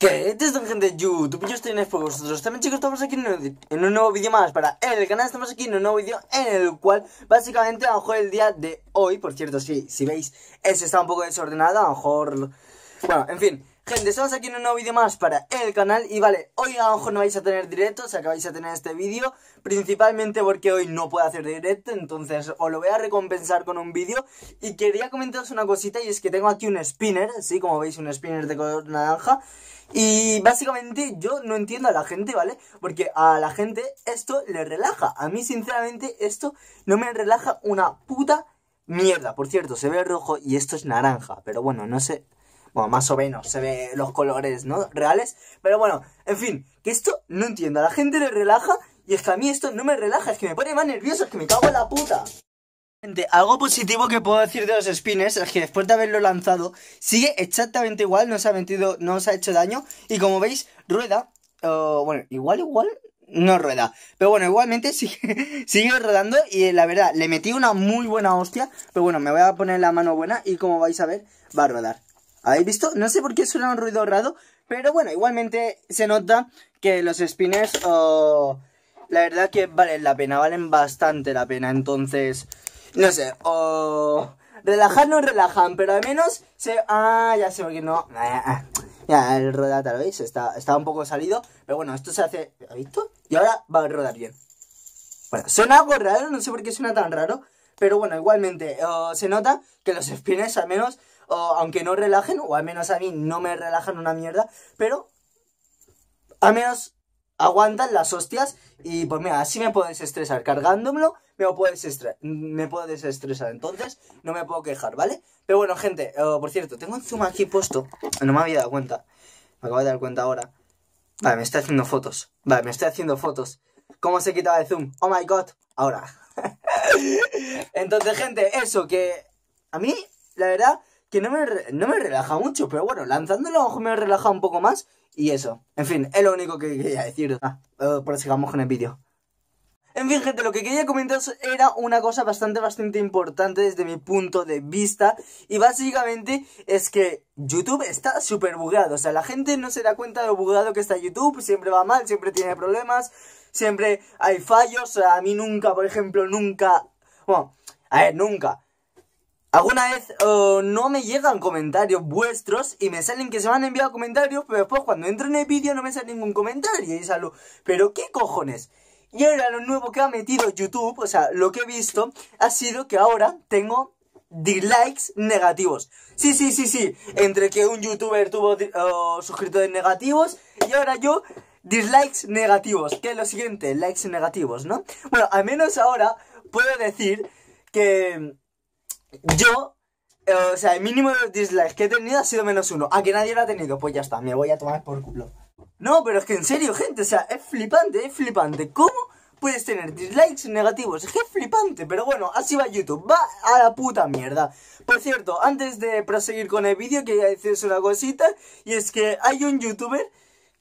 ¿Qué? ¿Qué este están gente de YouTube? Yo estoy en Facebook. vosotros también chicos, estamos aquí en un, en nuevo vídeo más para el canal, estamos aquí en un nuevo vídeo en el cual básicamente a lo mejor el día de hoy, por cierto, si si veis, eso está un poco desordenado, a lo mejor... Bueno, en fin, Gente, estamos aquí en un nuevo vídeo más para el canal Y vale, hoy a ojo no vais a tener directo, o sea que vais a tener este vídeo Principalmente porque hoy no puedo hacer directo, entonces os lo voy a recompensar con un vídeo Y quería comentaros una cosita y es que tengo aquí un spinner, así como veis un spinner de color naranja y básicamente yo no entiendo a la gente, ¿vale? Porque a la gente esto le relaja. A mí, sinceramente, esto no me relaja una puta mierda. Por cierto, se ve rojo y esto es naranja. Pero bueno, no sé. Bueno, más o menos se ve los colores, ¿no? Reales. Pero bueno, en fin, que esto no entiendo. A la gente le relaja y es que a mí esto no me relaja, es que me pone más nervioso, es que me cago en la puta. Gente, algo positivo que puedo decir de los spinners es que después de haberlo lanzado, sigue exactamente igual, no se ha metido, no se ha hecho daño. Y como veis, rueda. bueno, igual, igual, no rueda. Pero bueno, igualmente sigue, rodando y la verdad, le metí una muy buena hostia. Pero bueno, me voy a poner la mano buena y como vais a ver, va a rodar. ¿Habéis visto? No sé por qué suena un ruido raro, pero bueno, igualmente se nota que los spinners, oh, la verdad que valen la pena, valen bastante la pena. Entonces, no sé, o... Oh, relajar no relajan, pero al menos se... Ah, ya sé por qué no... Ah, ya, el rodar tal vez Está, está un poco salido, pero bueno, esto se hace... ¿Habéis visto? Y ahora va a rodar bien. Bueno, suena algo raro, no sé por qué suena tan raro, pero bueno, igualmente oh, se nota que los spinners al menos aunque no relajen, o al menos a mí no me relajan una mierda, pero al menos aguantan las hostias y pues mira, así me puedo estresar cargándomelo, me puedes desestresar me puedo entonces no me puedo quejar, ¿vale? Pero bueno, gente, eh, por cierto, tengo un zoom aquí puesto, no me había dado cuenta, me acabo de dar cuenta ahora. Vale, me estoy haciendo fotos, vale, me estoy haciendo fotos. ¿Cómo se quitaba el zoom? Oh my god, ahora. entonces, gente, eso que a mí, la verdad, que no me, no me relaja mucho, pero bueno, lanzándolo me relaja un poco más y eso. En fin, es lo único que quería decir. Ah, eh, si vamos con el vídeo. En fin, gente, lo que quería comentaros era una cosa bastante, bastante importante desde mi punto de vista. Y básicamente es que YouTube está súper bugueado. O sea, la gente no se da cuenta de lo bugueado que está YouTube. Siempre va mal, siempre tiene problemas, siempre hay fallos. O sea, a mí nunca, por ejemplo, nunca... Bueno, a ver, nunca. Alguna vez oh, no me llegan comentarios vuestros y me salen que se me han enviado comentarios, pero después cuando entro en el vídeo no me sale ningún comentario y salgo, pero qué cojones. Y ahora lo nuevo que ha metido YouTube, o sea, lo que he visto, ha sido que ahora tengo dislikes negativos. Sí, sí, sí, sí, entre que un youtuber tuvo uh, suscriptores negativos y ahora yo dislikes negativos, que es lo siguiente, likes negativos, ¿no? Bueno, al menos ahora puedo decir que yo, eh, o sea, el mínimo de dislikes que he tenido ha sido menos uno. A ah, que nadie lo ha tenido, pues ya está, me voy a tomar por culo. No, pero es que en serio, gente, o sea, es flipante, es flipante. ¿Cómo puedes tener dislikes negativos? Es que es flipante, pero bueno, así va YouTube, va a la puta mierda. Por cierto, antes de proseguir con el vídeo, quería deciros una cosita, y es que hay un youtuber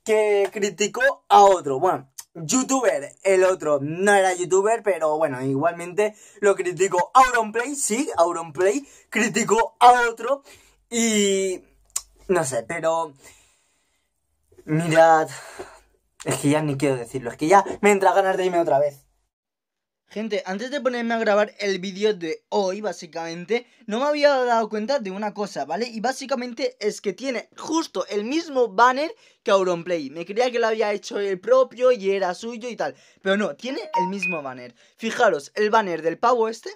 que criticó a otro. Bueno, youtuber. El otro no era youtuber, pero bueno, igualmente lo criticó Auronplay, sí, Auronplay criticó a otro y... No sé, pero... Mirad... Es que ya ni quiero decirlo, es que ya me entra ganas de irme otra vez. Gente, antes de ponerme a grabar el vídeo de hoy, básicamente, no me había dado cuenta de una cosa, ¿vale? Y básicamente es que tiene justo el mismo banner que Auronplay. Me creía que lo había hecho el propio y era suyo y tal. Pero no, tiene el mismo banner. Fijaros, el banner del pavo este.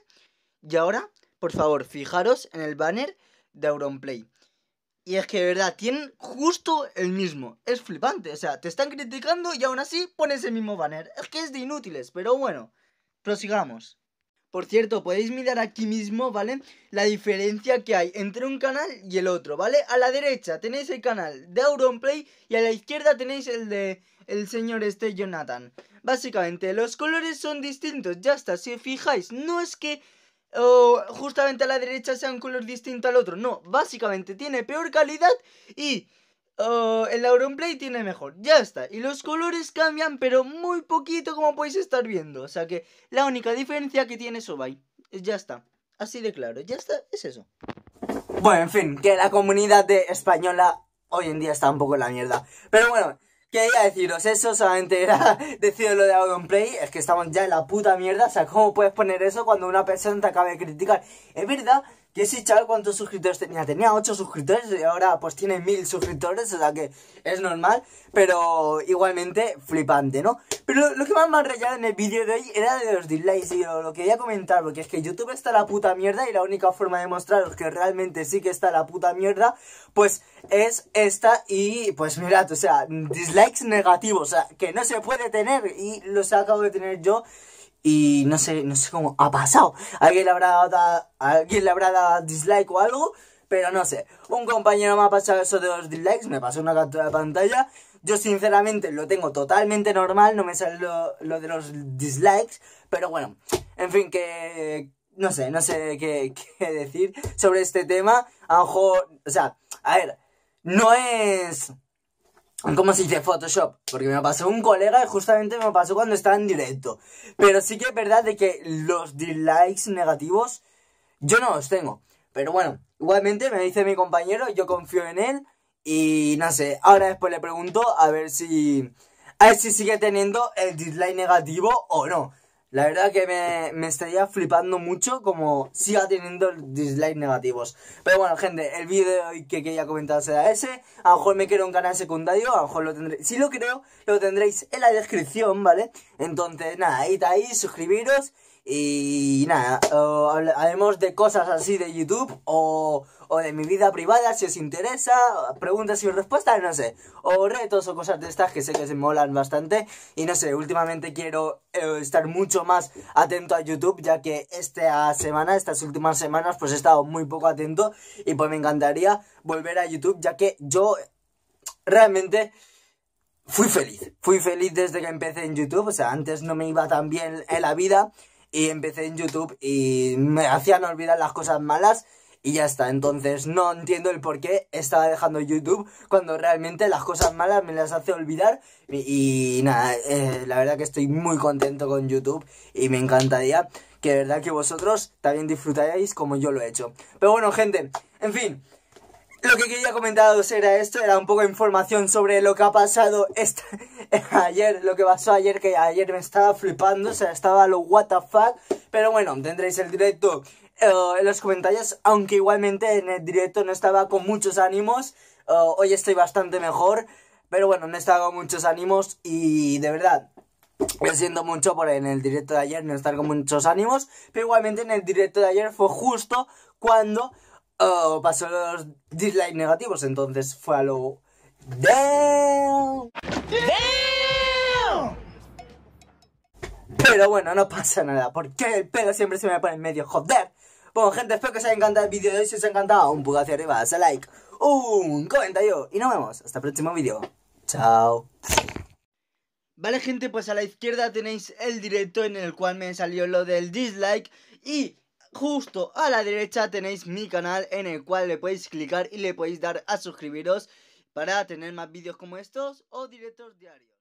Y ahora, por favor, fijaros en el banner de Auronplay. Y es que de verdad, tienen justo el mismo. Es flipante, o sea, te están criticando y aún así pones el mismo banner. Es que es de inútiles, pero bueno prosigamos. Por cierto, podéis mirar aquí mismo, ¿vale? La diferencia que hay entre un canal y el otro, ¿vale? A la derecha tenéis el canal de Auronplay y a la izquierda tenéis el de el señor este Jonathan. Básicamente, los colores son distintos, ya está, si fijáis, no es que justamente a la derecha sea un color distinto al otro, no, básicamente tiene peor calidad y Oh, el Auron Play tiene mejor, ya está. Y los colores cambian, pero muy poquito como podéis estar viendo. O sea que la única diferencia que tiene es Ya está. Así de claro, ya está, es eso. Bueno, en fin, que la comunidad de española hoy en día está un poco en la mierda. Pero bueno, quería deciros eso, solamente era decir lo de Auron Play. Es que estamos ya en la puta mierda. O sea, ¿cómo puedes poner eso cuando una persona te acaba de criticar? Es verdad que si chaval, ¿cuántos suscriptores tenía? Tenía 8 suscriptores y ahora pues tiene 1000 suscriptores, o sea que es normal, pero igualmente flipante, ¿no? Pero lo, que más me ha rayado en el vídeo de hoy era de los dislikes y lo, lo, quería comentar, porque es que YouTube está la puta mierda y la única forma de mostraros que realmente sí que está la puta mierda, pues es esta y pues mirad, o sea, dislikes negativos, o sea, que no se puede tener y los acabo de tener yo. Y no sé, no sé cómo ha pasado. Alguien le habrá dado, alguien le habrá dislike o algo, pero no sé. Un compañero me ha pasado eso de los dislikes, me pasó una captura de pantalla. Yo sinceramente lo tengo totalmente normal, no me sale lo, de los dislikes, pero bueno, en fin, que no sé, no sé qué, qué decir sobre este tema. A o sea, a ver, no es ¿Cómo se dice Photoshop? Porque me pasó un colega y justamente me pasó cuando estaba en directo. Pero sí que es verdad de que los dislikes negativos yo no los tengo. Pero bueno, igualmente me dice mi compañero, yo confío en él y no sé, ahora después le pregunto a ver si... A ver si sigue teniendo el dislike negativo o no. La verdad que me, estaría flipando mucho como siga teniendo dislikes negativos. Pero bueno, gente, el vídeo que quería comentar será ese. A lo mejor me quiero un canal secundario, a lo mejor lo tendréis... Si lo creo, lo tendréis en la descripción, ¿vale? Entonces, nada, ahí está ahí, suscribiros y nada, hablemos de cosas así de YouTube o, o, de mi vida privada si os interesa, preguntas y respuestas, no sé, o retos o cosas de estas que sé que se molan bastante. Y no sé, últimamente quiero eh, estar mucho más atento a YouTube, ya que esta semana, estas últimas semanas, pues he estado muy poco atento y pues me encantaría volver a YouTube, ya que yo realmente fui feliz. Fui feliz desde que empecé en YouTube, o sea, antes no me iba tan bien en la vida y empecé en YouTube y me hacían olvidar las cosas malas y ya está. Entonces no entiendo el por qué estaba dejando YouTube cuando realmente las cosas malas me las hace olvidar. Y, nada, eh, la verdad que estoy muy contento con YouTube y me encantaría que de verdad que vosotros también disfrutaríais como yo lo he hecho. Pero bueno, gente, en fin. Lo que quería comentaros era esto, era un poco de información sobre lo que ha pasado esta, ayer, lo que pasó ayer, que ayer me estaba flipando, o sea, estaba lo what Pero bueno, tendréis el directo eh, en los comentarios, aunque igualmente en el directo no estaba con muchos ánimos. Eh, hoy estoy bastante mejor, pero bueno, no estaba con muchos ánimos y de verdad, lo siento mucho por en el directo de ayer no estar con muchos ánimos, pero igualmente en el directo de ayer fue justo cuando eh, pasó los dislikes negativos, entonces fue a lo... Pero bueno, no pasa nada, porque el pelo siempre se me pone en medio, joder. Bueno, gente, espero que os haya encantado el vídeo de hoy. Si os ha encantado, un pulgar hacia arriba, hace like, un comentario. Y nos vemos hasta el próximo vídeo. Chao. Vale, gente, pues a la izquierda tenéis el directo en el cual me salió lo del dislike. Y justo a la derecha tenéis mi canal en el cual le podéis clicar y le podéis dar a suscribiros para tener más vídeos como estos o directos diarios.